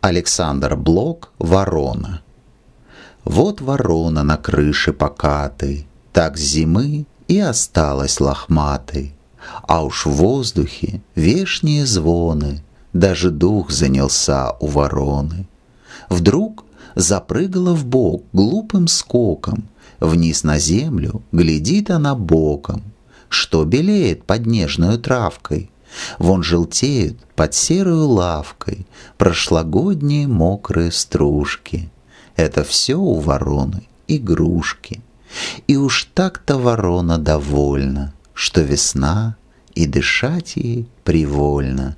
Александр Блок «Ворона». Вот ворона на крыше покатой, Так с зимы и осталась лохматой. А уж в воздухе вешние звоны, Даже дух занялся у вороны. Вдруг запрыгала в бок глупым скоком, Вниз на землю глядит она боком, Что белеет под нежную травкой — Вон желтеют под серую лавкой прошлогодние мокрые стружки. Это все у вороны игрушки. И уж так-то ворона довольна, что весна, и дышать ей привольно.